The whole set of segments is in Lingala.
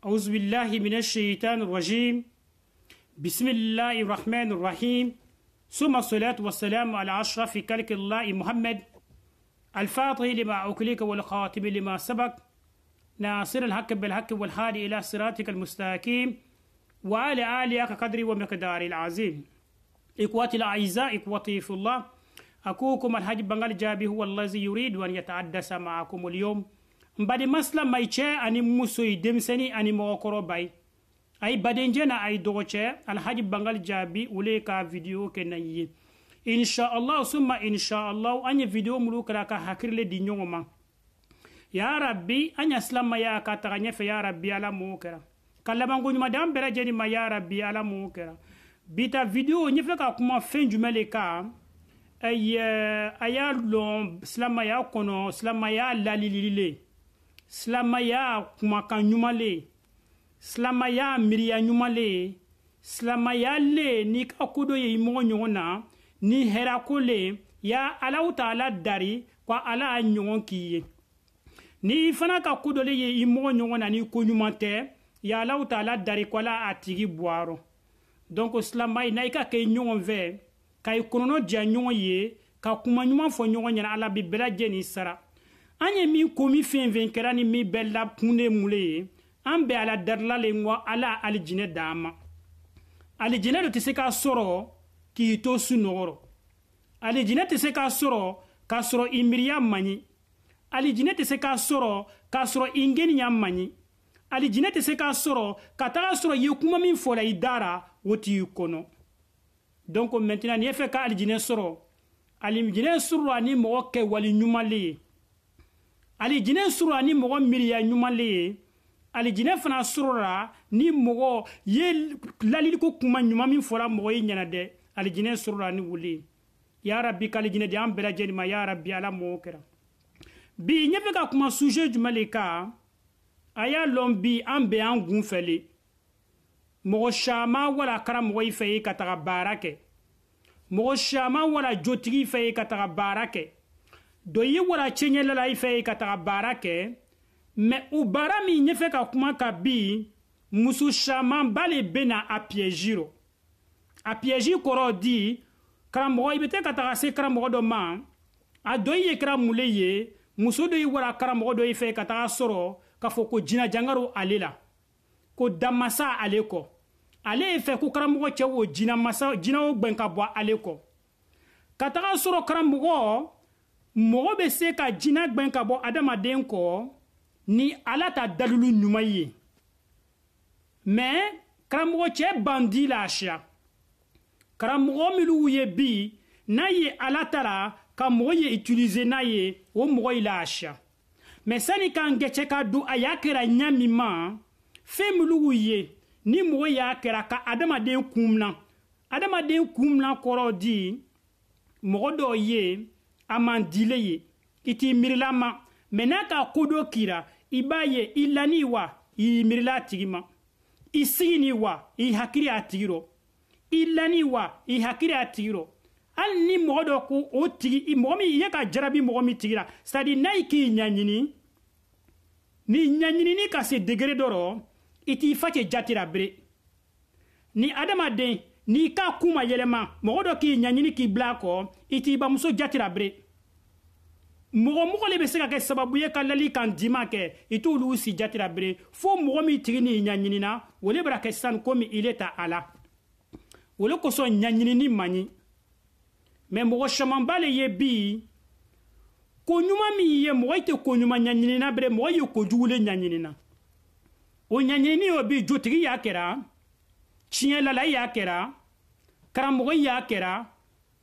أعوذ بالله من الشيطان الرجيم بسم الله الرحمن الرحيم ثم الصلاة والسلام على أشرف كلك الله محمد الفاتح لما أكليك والخاتم لما سبق ناصر الحق بالحق والحال إلى صراطك المستقيم وعلى آلك قدري ومقداري العظيم إخواتي الأعزاء إخوتي في الله أكوكم الحاج بنغال جابي هو الذي يريد أن يتعدس معكم اليوم n baden masila ma i ani muso i denmisɛni ani mɔgɔkɔrɔba ye a ye badencɛ na a ye dɔgɔcɛ alhaji bangali jaabi ole ka vidiyo kɛ na ye inshaallahu summa inshaallahu an ye vidiyo mulu kɛra ka hakirile di ɲɔgɔn ma ya rabbi an ya silamaya ka taga ɲɛfɛ ya rabbi ala m'o kɛra ka labankoɲuman di an bɛɛ ma ya rabbi ala m'o kɛra bita vidiyo ɲɛfɛ ka kuma fɛn jumɛn le kan a y'a lɔn silamaya kɔnɔ silamaya lalilile silamaya kumakan ɲuman le ye silamaya miiriya ɲuman le ye silamaya le n'i ka kodɔ ye i mɔgɔ ɲɔgɔn na ni hɛrako le ya alaw ta ala dari ka ala a ɲɔgɔn k'i ye ni i fana ka kodɔ le ye i mɔgɔ ɲɔgɔn na ni koɲuman tɛ ya alaw ta ala dari ko ala a tigi bɔarɔ donc silamaya na i ka kɛ ɲɔgɔn fɛ ka i kɔnɔnɔ diya ɲɔgɔn ye ka kuma ɲuman fɔ ɲɔgɔn ɲɛna ala bi bɛɛ lajɛlen sara an ye min ko min fɛn fɛn kɛra ni min bɛɛ lakunde mule ye an bɛɛ ala darilalen kɔ ala alijinɛ d'an ma alijinɛ de tɛ se k'a sɔrɔ k'i to sunɔgɔrɔ alijinɛ tɛ se k'a sɔrɔ k'a sɔrɔ i miiriya man ɲi alijinɛ tɛ se k'a sɔrɔ k'a sɔrɔ i ŋeniya man ɲi alijinɛ tɛ se k'a sɔrɔ ka taga sɔrɔ i ye kuma min fɔla i dara o t'i kɔnɔ donc maintenant n'i ye fɛ ka alijinɛ sɔrɔ alijinɛ sɔrɔla ni mɔgɔ kɛwale ɲuman le ye alijinɛ surula ni mɔgɔ miiriya ɲumanle ye alijinɛ fana surula ni mɔgɔ ye laliliko kuma ɲuman min fɔla mɔgɔ ye ɲɛna dɛ alijinɛ surula ni wuli ya rabbi kalijinɛ di an bɛɛ lajɛlen ma ya rabbi ala mɔgɔw kɛra bi ɲɛ bɛ ka kuma suje jumɛn le kan a y'a lɔn bi an bɛ an gun fɛ le mɔgɔ caman wala karamɔgɔ i fɛ ye ka taga baara kɛ mɔgɔ caman wala jotigi fɛ ye ka taga baara kɛ don i wara tiɲɛla la i fɛ yen ka taga baara kɛ mɛ u baara min ɲɛfɛ ka kuma ka bin muso camanba le bɛ na a piège rɔ a piège kɔrɔ di karamɔgɔ i bɛ taa ka taga se karamɔgɔ dɔ ma a dɔ i ye kɛra mun le ye muso dɔ i wara karamɔgɔ dɔ i fɛ ka taga sɔrɔ k'a fɔ ko jinɛjangaro ale la ko damasa ale kɔ ale ye fɛ ko karamɔgɔ cɛ wo jinamasa jinaw gbɛn ka bɔ ale kɔ ka taga sɔrɔ karamɔgɔ mɔgɔ bɛ se ka jinɛ gwɛn ka bɔ adamaden kɔ ni ala ta dalilu ɲuman ye mɛ karamɔgɔcɛ bandi lafiya karamɔgɔ minnu ye bi n'a ye ala ta la ka mɔgɔ ye utilize n'a ye o mɔgɔ ye lafiya mɛ sani k'an gɛcɛ ka don a y'a kɛra ɲɛ min ma fɛn minnu ye ni mɔgɔ y'a kɛra ka adamaden kun mina adamaden kun mina kɔrɔ di mɔgɔ dɔ ye a man dile ye i t'i miirila ma mɛ n'a ka kodɔ kira i b'a ye i lani wa i miirila a tigi ma i sigi ni wa i hakiri a tigi rɔ i lani wa i hakiri a tigi rɔ hali ni mɔgɔ dɔ ko o tigi mɔgɔ min i ye ka jarabi mɔgɔ min tigi la sadi n'a yi k'i ɲaɲini ni ɲaɲinini ka se degere dɔ rɔ i t'i facɛ jati bere ni adamaden n'i ka kun ma yɛlɛma mɔgɔ dɔ k'i ɲaɲini k'i bila a kɔ i t'i bamuso jatira bere mɔgɔ mɔgɔ le be se ka kɛ sababu ye ka lali kan dima kɛ i t'olu si jatira bere fɔɔ mɔgɔ min tigi n'i ɲaɲinina o le bara kɛ sani komi i le ta a la o le kosɔn ɲaɲinini maɲi mɛ mɔgɔ samanba le ye bi koɲuman min ye mɔgɔ i tɛ koɲuman ɲaɲinina bere mɔgɔ ye kojugu le ɲaɲinina o ɲaɲinini o bi jotigi y'a kɛra tiɲɛ lala y'a kɛra karamɔgɔ y'a kɛra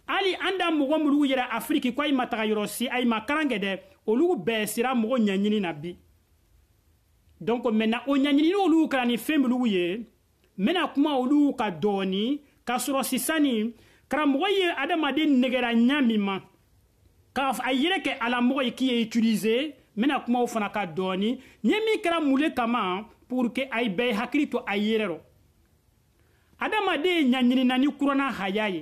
hali an da mɔgɔ minnu yɛrɛ afiriki ko a yi ma taga yɔrɔ ma kalan dɛ olu bɛɛ sira mɔgɔ ɲaɲini na bi donc maintenant o ɲɛɲini n'olu kalan ni fɛn minnu ye mena kuma olu ka dɔɔni k'a sɔrɔ sisani karamɔgɔ ye adamaden negɛra ɲa min ma k'a a yɛrɛ kɛ alamɔgɔ ye k'i ye utiliser mena kuma o fana ka dɔɔni n ye min kɛra mun le kama pour que a bɛɛ ye hakili to a yɛrɛ rɔ adamaden ɲaɲinina ni kuranna haya ye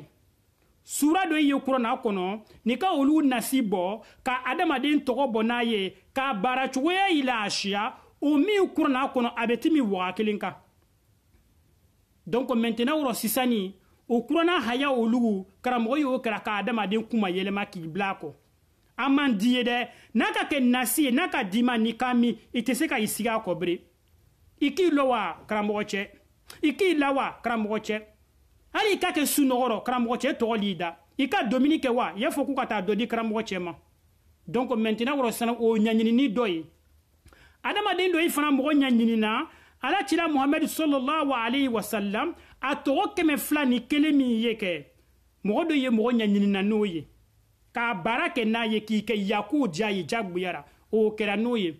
sura dɔ ye kuranna kɔnɔ ni ka olu nasi bɔ ka adamaden tɔgɔ bɔ n'a ye k'a baara cogoya yi laasiya o min kuranna kɔnɔ a bɛ timi waga kelen kan donc maintenant rɔ sisani o kuranna haya olugu karamɔgɔ y'o kɛra ka adamaden kuma yɛlɛma k'i bila a kɔ an man di ye dɛ n'a ka kɛ nasi ye n'a ka d'i ma n'i ka min i tɛ se ka i sigi a kɔ bere i k'i lɔ wa karamɔgɔ cɛ i k'i la wa karamɔgɔ cɛ hali i ka kɛ sunɔgɔrɔ karamɔgɔ cɛ tɔgɔ l'i da i ka domuni kɛ wa y'a fɔ k'u ka taa dɔ di karamɔgɔ cɛ ma donc maintenant kɔrɔ sisan o ɲaɲinini dɔ ye adamaden dɔ i fana mɔgɔ ɲaɲinina ala cira muhamadu sɔlɔlahu alayhi wa a tɔgɔ kɛmɛ fila ni kelen min ye kɛ mɔgɔ dɔ ye mɔgɔ ɲaɲinina n'o ye k'a baara kɛ n'a ye k'i kɛ yaku diya ye jagoyara o kɛra n'o ye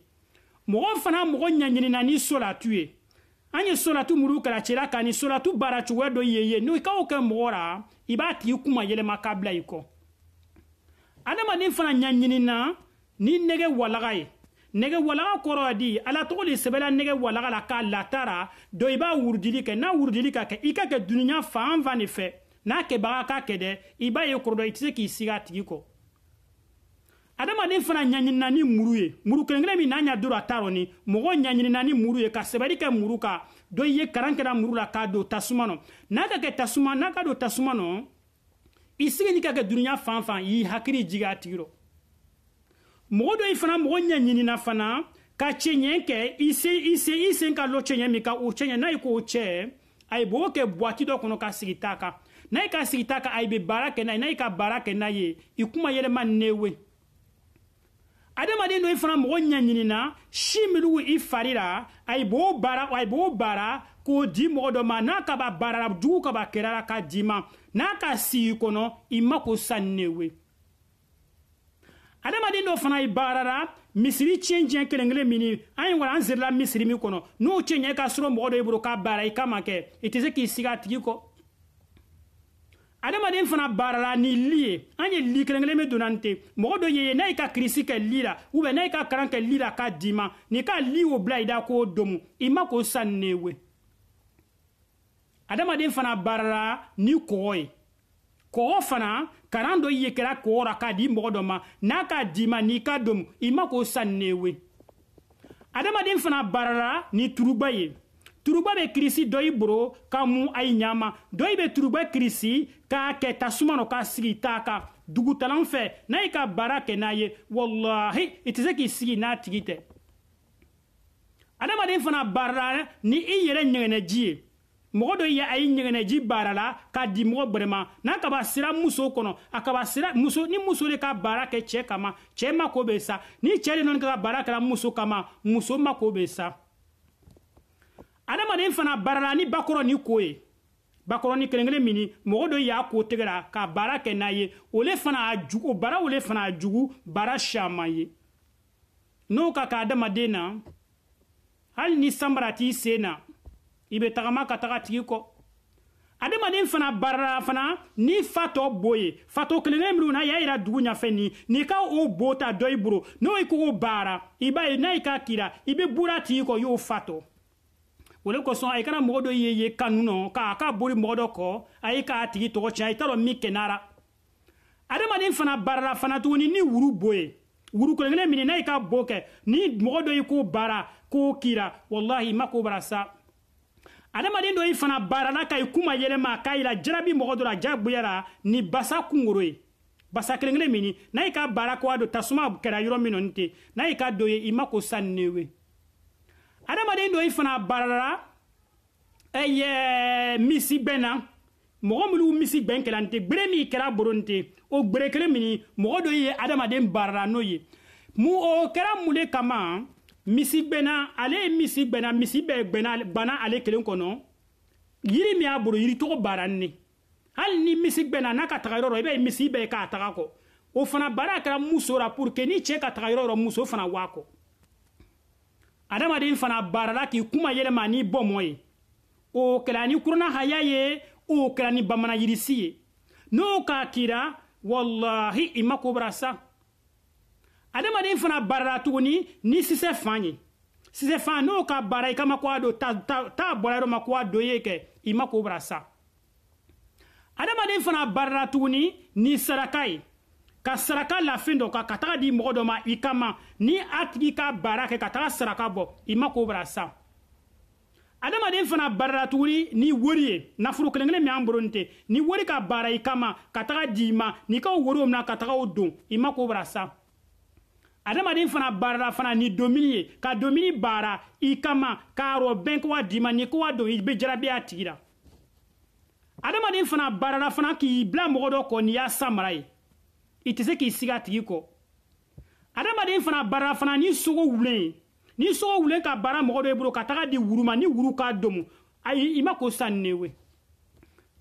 mɔgɔ fana mɔgɔ ɲaɲinina ni solatu ye an ye solatu muru kalacila ka ni solatu baara cogoya dɔ ye ye n'o i ka o kɛ mɔgɔ ra i b'a tigi kuma yɛlɛma ka bila i kɔ adamaden fana ɲaɲinina ni nɛgɛ walaga ye nɛgɛ walaga kɔrɔ ye di ala tɔgɔ de sɛbɛla nɛgɛ walaga la k'a latara dɔ i b'a wurudili kɛ n'a wurudili ka kɛ i ka kɛ dunuya fan fan de fɛ n'a kɛbaga ka kɛ dɛ i b'a ye kɔrɔ dɔ i tɛ se k'i sigi a tigi kɔ adamaden fana ɲaɲinina ni muru ye muru kelen min n'a ɲa doro a t'a rɔni mɔgɔ ɲaɲinina ni muru ye ka sɛbɛri kɛ muru kan dɔ ye karan kɛra muru la k'a don tasuma nɔ n'a ka kɛ tasuma n'a ka don tasuma nɔ i sigini ka kɛ dunuya fan fan y'i hakili jigi a tigi rɔ mɔgɔ dɔ i fana mɔgɔ ɲaɲinina fana ka cɛɲɛ kɛ i sen i sen i sen ka lɔ cɛɲɛ min ka o cɛɲɛ n'a ye k'o cɛ a ye b'o kɛ buwati dɔ kɔnɔ ka sigi t'a kan n'a ye ka sigi t'a kan a ye bɛ baara kɛ n'a ye n'a ye ka baara kɛ n'a ye i kuma yɛlɛma newe adamaden dɔ i fana mɔgɔ ɲɛɲinina si minnu i fari la a b'o baara a b'o baara k'o di mɔgɔ dɔ ma n'a ka ba baara la jugu ka ba kɛra la ka d'i ma n'a ka si i kɔnɔ i ma ko sanniwe adamaden dɔ fana i baarara misiri tiɲɛ tiɲɛ kelen kelen min ni an ye wala an zirila misiri min kɔnɔ n'o tiɲɛ ka sɔrɔ mɔgɔ dɔ i bolo k'a baara i kama kɛ i tɛ se k'i sigi a tigi kɔ adamaden fana baarala ni li ye an ye li kelen kelen min donna nin ten mɔgɔ dɔ ye n'a y'i ka kirisi kɛ li la ubɛ n'a y'i ka karan kɛ li la k'a d'i ma n'i ka li o bila i da k'o domu i ma k'o sanni we adamaden fana baarala ni kɔgɔ ye kɔgɔ fana karan dɔ ye kɛra kɔgɔ la k'a di mɔgɔ dɔ ma n'a k'a d'i ma n'i ka domu i ma k'o sanni we adamaden fana baarala ni turuba ye turuba be kirisi dɔ i boro ka mun a i ɲama dɔ i be turuba kirisi k'a kɛ tasuma nɔ k'a sigi t'a kan dugutalan fɛ n'a i ka baara kɛ n'a ye wallahi i tɛ se k'i sigi n'a tigi tɛ adamaden fana baarala ni i yɛrɛ ɲɛgɛnɛji ye mɔgɔ dɔ ye a ye ɲɛgɛnɛji baarala k'a di mɔgɔ bɛrɛma n'a kaba sira muso kɔnɔ a kaba sira muso ni muso de ka baara kɛ cɛɛ kama cɛɛ mako bɛ sa ni cɛɛ de nɔni ka ka baara kɛra muso kama muso mako bɛ sa adamaden fana barala ni bakɔrɔ ni ko ye bakɔrɔni kelen kelen min mɔgɔ dɔ y'a ko tɛgɛ la ka baara kɛ n'a ye o le fana a jugu o baara o le fana a jugu baara caman ye n'o ka kɛ adamaden na hali ni sanbara t'i sen na i bɛ tagama ka taga tigi kɔ adamaden fana barala fana ni fatɔ bo ye fatɔ kelen kelen minnu na y'a yira dugu ɲɛfɛ nin n'i ka o bo ta dɔ i bolo n'o i k'o baara i b'a ye n'a y'i ka k'i la i bɛ buru a tigi kɔ i y'o fatɔ. o le kosɔn a i kana mɔgɔ dɔ ye ye kanu nɔ k'a ka boli mɔgɔ dɔ kɔ a ye k'a tigi tɔgɔ tiɲɛ a i t'a dɔn min kɛnɛra adamaden fana baarala fana tuguni ni wuru bo ye wuru kelen kelen min n'a y'i ka bo kɛ ni mɔgɔ dɔ y'i ko baara k'o kira walahi i ma ko bara sa adamaden dɔ y'i fana baarala ka i kuma yɛlɛma k'a yira jarabi mɔgɔ dɔ la jagoyara ni basa kunkoro ye basa kelen kelen min n'a y'i ka baara ko a don tasuma kɛra yɔrɔ min nɔ nin tɛ n'a y'i ka dɔ ye i ma ko sanni ne ye adamaden dɔ in fana barala ɛɛ misi bɛn na mɔgɔ minnu misi bɛn kɛla n tɛ gbere min kɛra boro n tɛ o gbere kelen min mɔgɔ dɔ ye adamaden barala n'o ye mun o kɛra mun de kama misi gbɛnna ale ye misi gbɛnna misi bɛɛ gbɛnna banna ale kelen kɔnɔ yiri min y'a bolo yiritɔgɔ baara ne hali ni misi gbɛnna n'a ka taga yɔrɔ rɔ i b'a ye misi bɛɛ k'a taga kɔ o fana baara kɛra muso la pour que ni cɛ ka taga yɔrɔ rɔ muso fana waa kɔ adamaden fana baarala k'i kuma yɛlɛma ni bɔmɔ ye o kɛla ni kurana haya ye o kɛla ni bamanayirisi ye n'o k'a kira wallahi i mako bara sa adamaden fana baarala tuguni ni sisɛ fan ye sisɛ fan n'o ka baara i ka makoya do t'a bɔra yɔrɔ makoya do e ye kɛ i mako bara sa adamaden fana baarala tuguni ni saraka ye ka saraka lafin dɔ kan ka taga di mɔgɔ dɔ ma i kama ni a tigi ka baara kɛ ka taga saraka bɔ i ma k'o bara sa adamaden fana baarala tuguni ni wari ye nafolo kelen kelen min an bolo nin tɛ ni wari ka baara i kama ka taga di i ma n'i ka o wari o mina ka taga o don i ma k'o bara sa adamaden fana baarala fana ni domini ye ka domini baara i kama k'a rɔ bɛn ko wa d'i ma n'i ko wa don i bɛ jarabi a tigi la adamaden fana baarala fana k'i bila mɔgɔ dɔ kɔ n'i y'a samara ye i tɛ se k'i sigi a tigi kɔ adamaden fana bara fana ni sogo wulen ni sogo wulen ka bara mɔgɔ dɔ i bolo ka taga di wuru ma ni wuru k'a domu ayi i ma ko sanni ne we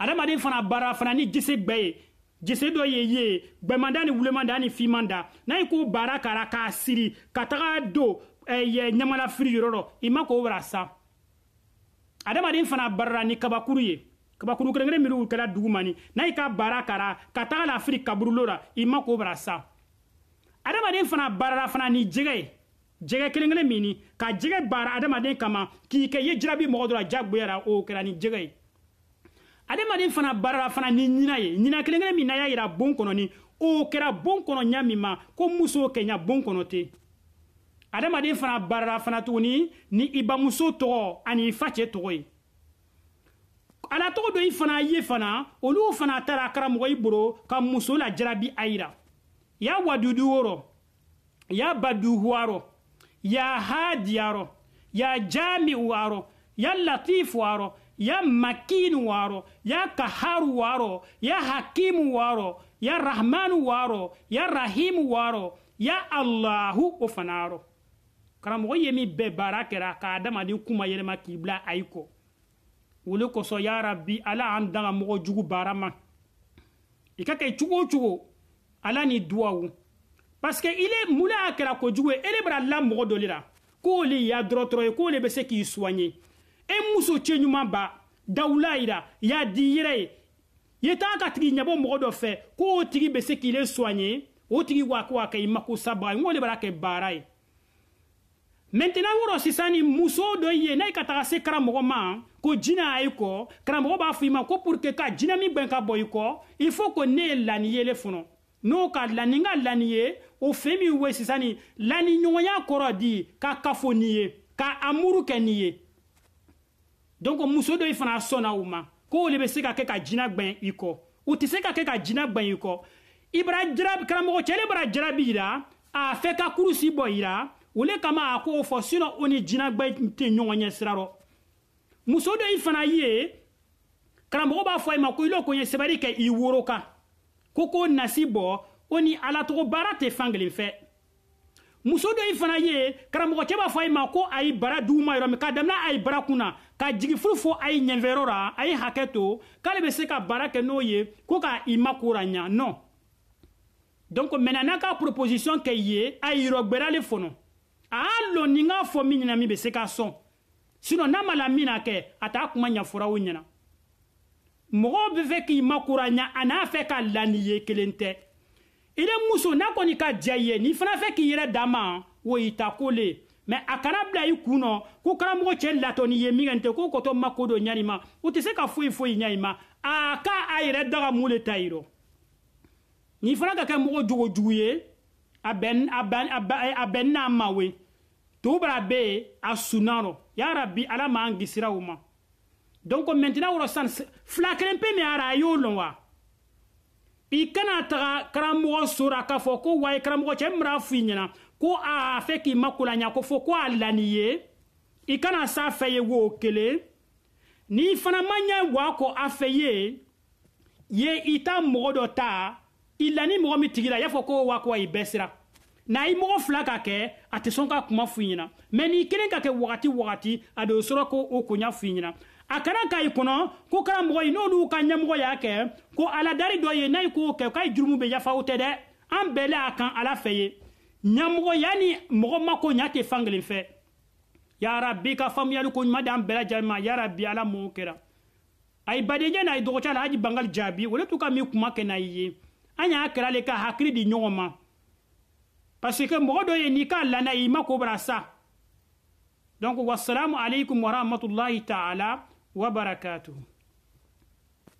adamaden fana bara fana ni jise gbɛ ye jese dɔ ye ye gbɛmanda ni wulemanda ni fimanda n'a ye ko baara kara k'a siri ka taga don eh, ɲamalafiri yɔrɔ rɔ i ma k'o wara sa adamaden fana barara ni kabakuru ye kabakuru kɛrɛnkɛrɛn minnu kɛra dugu ma ni n'a y'i ka baara kara ka taga lafiri kaburulo la i ma k'o bara sa adamaden fana baarala fana ni jɛgɛ ye jɛgɛ kelen kelen min ni ka jɛgɛ baara adamaden kama k'i kɛ ye jirabi mɔgɔ dɔ la diyagoya la o kɛra ni jɛgɛ ye adamaden fana baarala fana ni ɲina ye ɲina kelen kelen min n'a y'a yira bon kɔnɔ ni o kɛra bon kɔnɔ ɲa min ma ko muso kɛɲa bon kɔnɔ ten adamaden fana baarala fana tuguni ni i bamuso tɔgɔ ani i facɛ tɔgɔ ye ala tɔgɔ dɔ i fana ye fana olu fana taara karamɔgɔ i bolo ka muso lajarabi a yira ya wadudu wɔrɔ ya baduhuwarɔ ya hadiyarɔ ya jamiwarɔ ya latifuwarɔ ya makinuwarɔ ya kaharuwarɔ ya hakimuwarɔ ya rahmanuwarɔ ya rahimuwarɔ ya allahu o fana rɔ karamɔgɔ ye min bɛɛ baara kɛra ka adamaden kuma yɛlɛma k'i bila a kɔ o le kosɔn yarabi ala an danga mɔgɔ jugu baara ma i ka kɛ cogo o cogo ala ni duwawu parce que ile mula a kɛra kojugu ye ele bara la mɔgɔ dɔ le la k'o le y'a dɔrɔtɔrɔ ye k'o le bɛ se k'i soigne e muso cɛɲuman ba dawula yira y'a di yɛrɛ ye ye taa ka tigi ɲɛbɔ mɔgɔ dɔ fɛ k'o tigi bɛ se k'i le soigne o tigi wa ko a kɛ i mako sabaga ye n k'o le bara kɛ baara ye maintenant wɔrɔ sisan ni muso dɔ ye n'a ye ka taga se karamɔgɔ ma ko jinɛ a ye kɔ karamɔgɔ b'a fɔ i ma ko pour que ka jinɛ min gwɛn ka bɔ i kɔ il faut que ne ye lani yele fɔnɔ n'o ka lani ka lani ye o fɛn min we sisan ni lani ɲɔgɔnya kɔrɔ di ka kafo n'i ye ka amuru kɛ n'i ye donc muso dɔ fana sɔnna o ma ko o le bɛ se ka kɛ ka jinɛ gwɛn i kɔ u tɛ se ka kɛ ka jinɛ gwɛn i kɔ ibara jarabi karamɔgɔ cɛ le bara jarabi yira a fɛ ka kurusi bɔ yira o le kama a k'o fɔ sinɔ o ni jinɛgbɛ tɛ ɲɔgɔn ɲɛ sira rɔ muso dɔ i fana ye karamɔgɔ b'a fɔ i ma ko i lo ko n ye sɛbɛnni kɛ i woro kan ko k'o nasi bɔ o ni alacogo baara tɛ fankelen fɛ muso dɔ i fana ye karamɔgɔcɛ b'a fɔ a ye ma ko a ye bara di u ma yɔrɔ min k'a daminɛ a ye bara kun na ka jigin furu fo a ye ɲɛfɛyɔrɔ la a ye hakɛ to k'ale bɛ se ka baara kɛ n'o ye ko ka i ma ko ra ɲa non donc maintenant n'a ka proposition kɛ i ye a yirɔgbɛra le fɔnɔ a lɔn ni n k'a fɔ min ɲɛna min bɛ se k'a sɔn sinɔn n'a ma la min na kɛ a t'a kuma ɲɛfɔra o ɲɛna mɔgɔw bɛ fɛ k'i makura ɲa a n'a fɛ ka la n'i ye kelen tɛ i ni muso n'a kɔni ka diya i ye n'i fana fɛ k'i yɛrɛ d'a ma o y'i ta ko le ye mɛ a kana bila i kun nɔ ko karamɔgɔ cɛ latɔni ye min kɛ n tɛ ko kɔtɔ ma ko dɔ ɲa nin ma u tɛ se ka foyi foyi ɲa i ma a ka a yɛrɛ daga mun le ta yi rɔ n'i fana ka kɛ mɔgɔ jogojugu ye a bɛn a bɛn a bɛn n'a ma we. tugu bara be yen a sunna rɔ ya rabi ala m'an gisira o ma donc maintenant wɔrɔ san fila kelen pe min ara a y'o lɔn wa i kana taga karamɔgɔ sora k'a fɔ ko wayi karamɔgɔ cɛ min b'a f'i ɲɛna ko a fɛ k'i ma kolaɲa ko fɔ ko a lani ye i kana s'a fɛ ye wo kelen n'i fana ma ɲɛ wa kɔ a fɛ ye ye i ta mɔgɔ dɔ ta i lani mɔgɔ min tigi la i y'a fɔ ko wa ko wa i bɛɛ sira na i mɔgɔ fila ka kɛ a tɛ sɔn k'a kuma f'u ɲɛna mɛ n'i kelen ka kɛ wagati wagati a de sɔrɔ ko o koɲa f'u ɲɛna a kana k'a i kɔnɔ ko karamɔgɔ yi n'olu ka ɲɛmɔgɔ y'a kɛ ko aladari dɔ ye n'a yi k'o kɛ k'a ye jurumu bɛ yafa o tɛ dɛ an bɛɛ la a kan ala fɛ ye ɲɛmɔgɔ yanni mɔgɔ ma ko ɲa tɛ fan kelen fɛ yarabi ka faamuyali ko ɲuman di an bɛɛ lajɛlen ma yarabi ala m'o kɛra a ye badenjɛ n'a ye dɔgɔcɛ la haji bangali jaabi o le tun ka min kuma kɛ n'a ye an y'a kɛra ale ka hakili di ɲɔgɔn ma parce que mɔgɔ dɔ ye n'i k'a lana i ma kobara sa donc wasalamu aleykum warahmatullahi taala wabarakatuhu